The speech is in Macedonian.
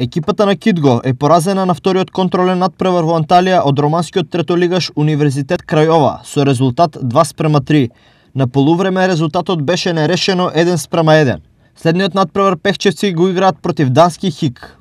Екипата на Китго е поразена на вториот контролен надпревар во Анталија од романскиот третолигаш Универзитет Крајова со резултат 2 спрема 3. На полувреме резултатот беше нерешено 1 спрема 1. Следниот надпревар Пехчевци го играат против Дански Хик.